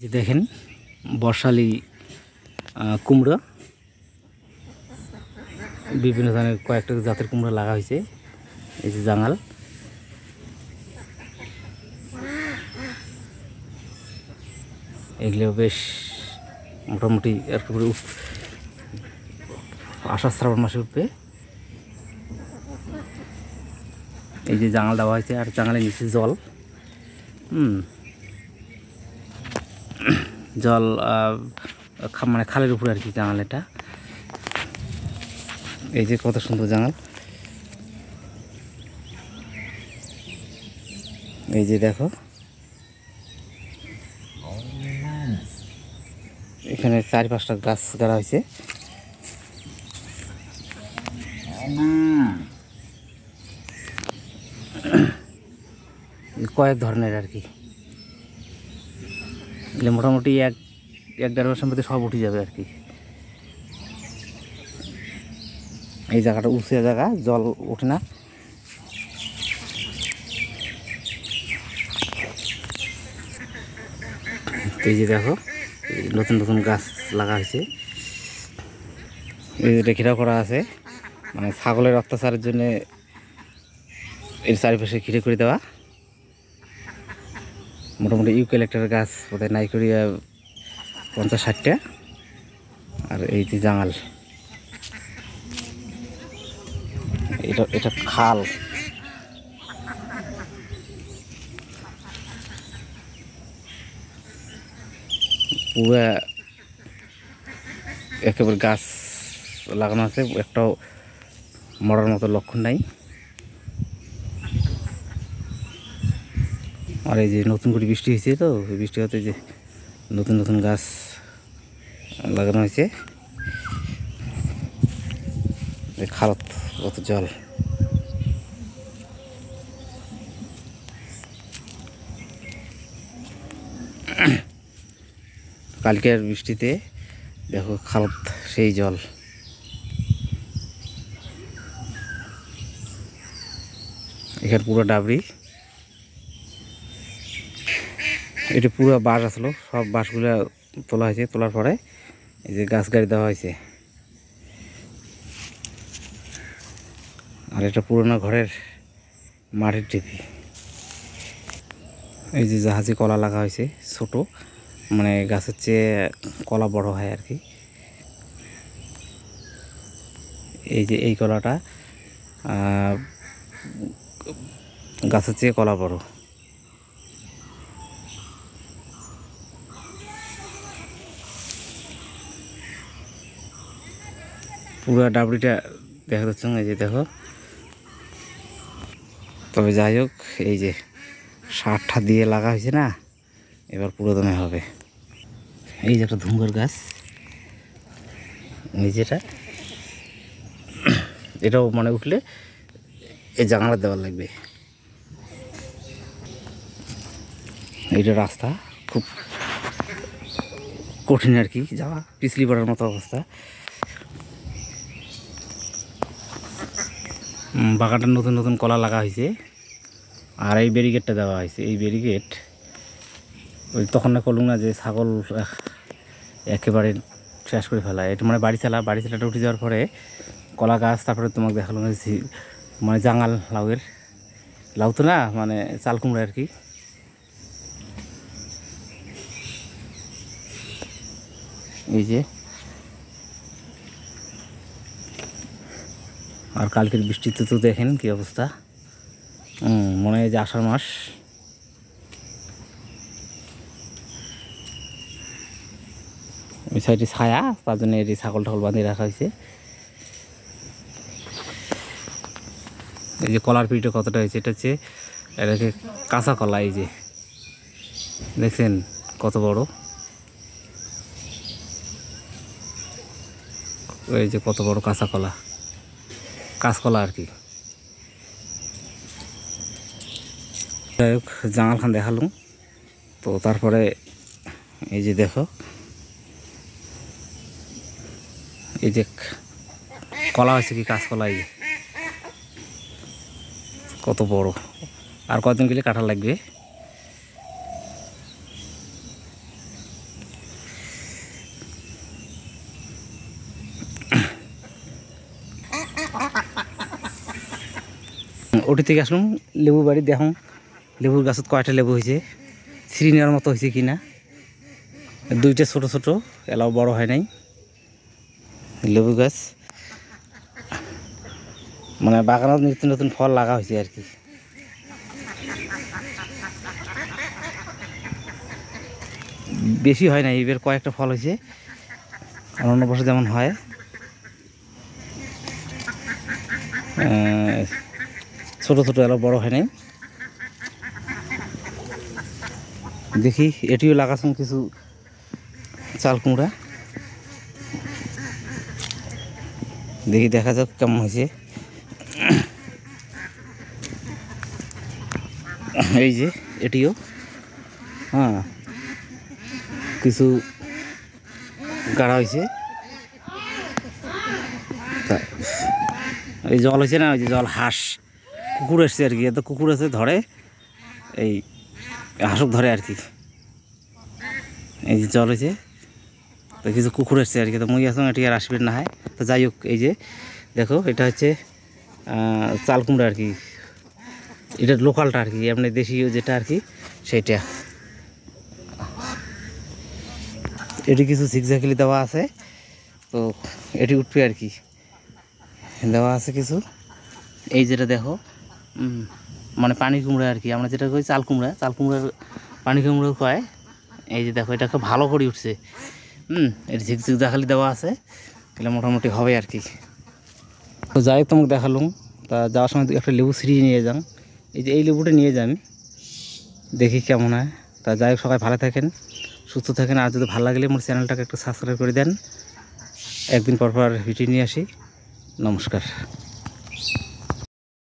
যে দেখেন বর্ষালি কুমড়া বিভিন্ন ধরনের কয়েকটা জাতের কুমড়া লাগা হয়েছে এই যে জাঙাল এগুলো বেশ মোটামুটি একটু আষাঢ় শ্রাবণ মাসে উঠবে এই যে জাঙাল দেওয়া হয়েছে আর জাঙালের নিচে জল হুম জল মানে খালের উপরে আর কি জাঙাল এটা এই যে কত সুন্দর জাঙাল এই যে দেখো এখানে চারি পাঁচটা গাছ গাড়া হয়েছে কয়েক ধরনের আর কি এগুলো মোটামুটি এক এক দেড় মাসের মধ্যে সব উঠে যাবে আর কি এই জায়গাটা উঁচু জায়গা জল ওঠে না এই যে দেখো নতুন নতুন গাছ লাগা হয়েছে এই যেটা ঘেরাও করা আছে মানে ছাগলের অত্যাচারের জন্যে এর চারিপাশে ঘিরে করে দেওয়া মোটামুটি ইউক্যালেক্টার গাছ বোধহয় নাইকরিয়া পঞ্চাশ ষাটটা আর এই যে জাঙাল এটা এটা খাল পুরা একেবারে গাছ লাগানো আছে একটাও মরার মতো লক্ষণ নাই আর এই যে নতুন করে বৃষ্টি হয়েছে তো ওই বৃষ্টি হতে যে নতুন নতুন গাছ লাগানো হয়েছে খালত কত জল কালকের বৃষ্টিতে দেখো খালত সেই জল এখানে পুরো ডাবরি এটা পুরো বাঁশ আসলো সব বাঁশগুলো তোলা হয়েছে তোলার পরে এই যে গাছ গাড়ি দেওয়া হয়েছে আর এটা পুরোনো ঘরের মাটির টিপি এই যে জাহাজে কলা লাগা হয়েছে ছোট মানে গাছের চেয়ে কলা বড় হয় আর কি এই যে এই কলাটা গাছের চেয়ে কলা বড় পুরো ডাবড়িটা দেখা যাচ্ছে না যে দেখো তবে যাই হোক এই যে সারটা দিয়ে লাগা হয়েছে না এবার পুরো দমে হবে এই যে একটা ধুঙ্গর গাছ নিজেটা এটাও মানে উঠলে এই জানালা দেওয়া লাগবে এইটা রাস্তা খুব কঠিন আর কি যাওয়া পিছলি পড়ার মতো অবস্থা বাগানটা নতুন নতুন কলা লাগা হয়েছে আর এই ব্যারিকেডটা দেওয়া হয়েছে এই ব্যারিকেড ওই তখন না করলুম না যে ছাগল একেবারে শেষ করে ফেলা এটা মানে বাড়ি চালা বাড়ি চালাটা উঠে যাওয়ার পরে কলা গাছ তারপরে তোমাকে দেখালাম মানে জাঙাল লাউয়ের লাউ তো না মানে চাল কুমড়া আর কি এই যে আর কালকের বৃষ্টিতে তো দেখেন কি অবস্থা মনে হয় যে আষাঢ় মাস ওই সাইডে ছায়া তার জন্য এটি ছাগল ঠাকল বাঁধিয়ে রাখা হয়েছে এই যে কলার পিঠে কতটা হয়েছে এটা হচ্ছে এটাকে কাঁচা কলা এই যে দেখছেন কত বড় এই যে কত বড় কাঁচা কলা কাঁচকলা আর কি যাই হোক জাঙালখান দেখালুম তো তারপরে এই যে দেখো এই যে কলা হয়েছে কি কাঁচকলা এই যে কত বড় আর কদিন গেলে কাঁঠাল লাগবে ওটি থেকে আসলাম লেবু বাড়ি দেখো লেবুর গাছত কয়টা লেবু হয়েছে ছিঁড়ি নেওয়ার মতো হয়েছে কিনা দুইটা ছোট ছোট এলাও বড় হয় নাই লেবু গাছ মানে বাগানত নিত্য নতুন ফল লাগা হয়েছে আর কি বেশি হয় না এবার কয়েকটা ফল হয়েছে অন্য বছর যেমন হয় ছোটো ছোটো এলো বড় হয় নাই দেখি এটিও লাগাছেন কিছু চাল কুমড়া দেখি দেখা যাক কেমন হয়েছে এই যে এটিও হ্যাঁ কিছু গাড়া হয়েছে এই জল হয়েছে না ওই যে জল হাঁস কুকুর এসছে আর কি এত কুকুর এসে ধরে এই হাঁসক ধরে আর কি এই যে জল হয়েছে তো কিছু কুকুর এসছে আর কি তো মই আসুন এটি আর আসবেন না হয় তো যাই হোক এই যে দেখো এটা হচ্ছে চাল কুমড়া আর কি এটা লোকালটা আর কি আপনি দেশীয় যেটা আর কি সেইটা এটি কিছু ঝিকঝাকিলি দেওয়া আছে তো এটি উঠবে আর কি দেওয়া আছে কিছু এই যেটা দেখো মানে পানি কুমড়া আর কি আমরা যেটা কই চাল কুমড়া চাল কুমড়ার পানি কুমড়ো কয় এই যে দেখো এটা খুব ভালো করে উঠছে হুম এটা ঝিকঝিক দেখালি দেওয়া আছে তাহলে মোটামুটি হবে আর কি তো যাই তোমাকে দেখালুম তা যাওয়ার সময় একটা লেবু সিঁড়ি নিয়ে যান এই যে এই লেবুটা নিয়ে যান দেখি কেমন হয় তা যাই সবাই ভালো থাকেন সুস্থ থাকেন আর যদি ভালো লাগলে আমার চ্যানেলটাকে একটু সাবস্ক্রাইব করে দেন একদিন পর পর ভিডিও নিয়ে আসি নমস্কার